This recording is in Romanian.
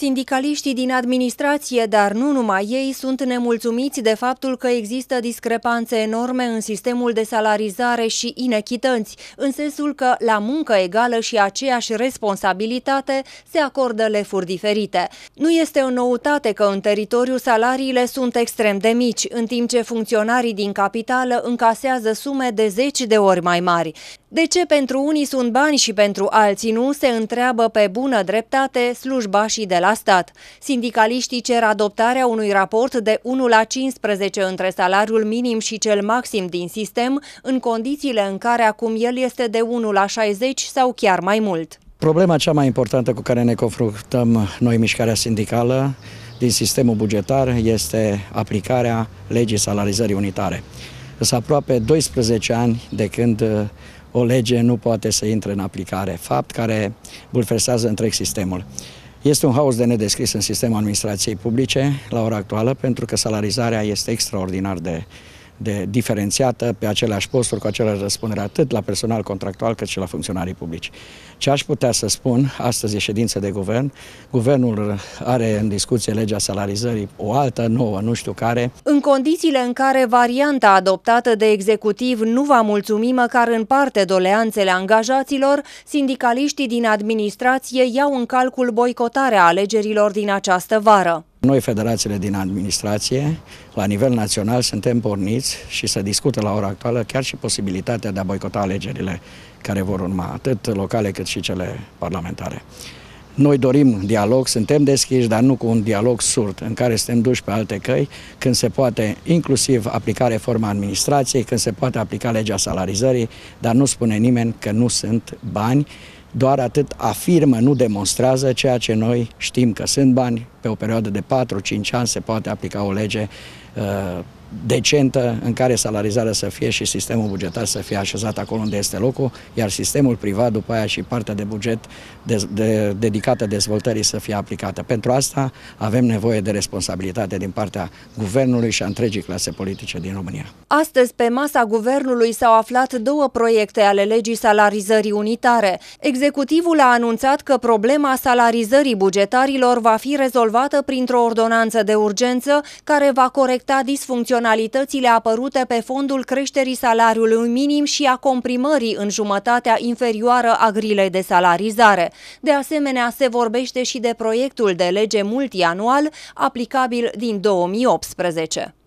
Sindicaliștii din administrație, dar nu numai ei, sunt nemulțumiți de faptul că există discrepanțe enorme în sistemul de salarizare și inechități, în sensul că la muncă egală și aceeași responsabilitate se acordă lefuri diferite. Nu este o noutate că în teritoriu salariile sunt extrem de mici, în timp ce funcționarii din capitală încasează sume de zeci de ori mai mari. De ce pentru unii sunt bani și pentru alții nu, se întreabă pe bună dreptate și de la la stat. Sindicaliștii cer adoptarea unui raport de 1 la 15 între salariul minim și cel maxim din sistem, în condițiile în care acum el este de 1 la 60 sau chiar mai mult. Problema cea mai importantă cu care ne confruntăm noi, mișcarea sindicală, din sistemul bugetar este aplicarea legii salarizării unitare. Sunt aproape 12 ani de când uh, o lege nu poate să intre în aplicare, fapt care bulversează întreg sistemul. Este un haos de nedescris în sistemul administrației publice la ora actuală, pentru că salarizarea este extraordinar de de diferențiată pe aceleași posturi, cu aceleași răspundere, atât la personal contractual cât și la funcționarii publici. Ce aș putea să spun, astăzi e ședință de guvern, guvernul are în discuție legea salarizării, o altă, nouă, nu știu care. În condițiile în care varianta adoptată de executiv nu va mulțumi măcar în parte doleanțele angajaților, sindicaliștii din administrație iau în calcul boicotarea alegerilor din această vară. Noi, federațiile din administrație, la nivel național, suntem porniți și să discute la ora actuală chiar și posibilitatea de a boicota alegerile care vor urma, atât locale cât și cele parlamentare. Noi dorim dialog, suntem deschiși, dar nu cu un dialog surd, în care suntem duși pe alte căi, când se poate inclusiv aplica reforma administrației, când se poate aplica legea salarizării, dar nu spune nimeni că nu sunt bani doar atât afirmă, nu demonstrează ceea ce noi știm că sunt bani. Pe o perioadă de 4-5 ani se poate aplica o lege uh, decentă în care salarizarea să fie și sistemul bugetar să fie așezat acolo unde este locul, iar sistemul privat după aia și partea de buget de, de, dedicată dezvoltării să fie aplicată. Pentru asta avem nevoie de responsabilitate din partea guvernului și a întregii clase politice din România. Astăzi, pe masa guvernului s-au aflat două proiecte ale legii salarizării unitare. Executivul a anunțat că problema salarizării bugetarilor va fi rezolvată printr-o ordonanță de urgență care va corecta disfuncționalitatea disfuncționalitățile apărute pe fondul creșterii salariului minim și a comprimării în jumătatea inferioară a grilei de salarizare. De asemenea, se vorbește și de proiectul de lege multianual aplicabil din 2018.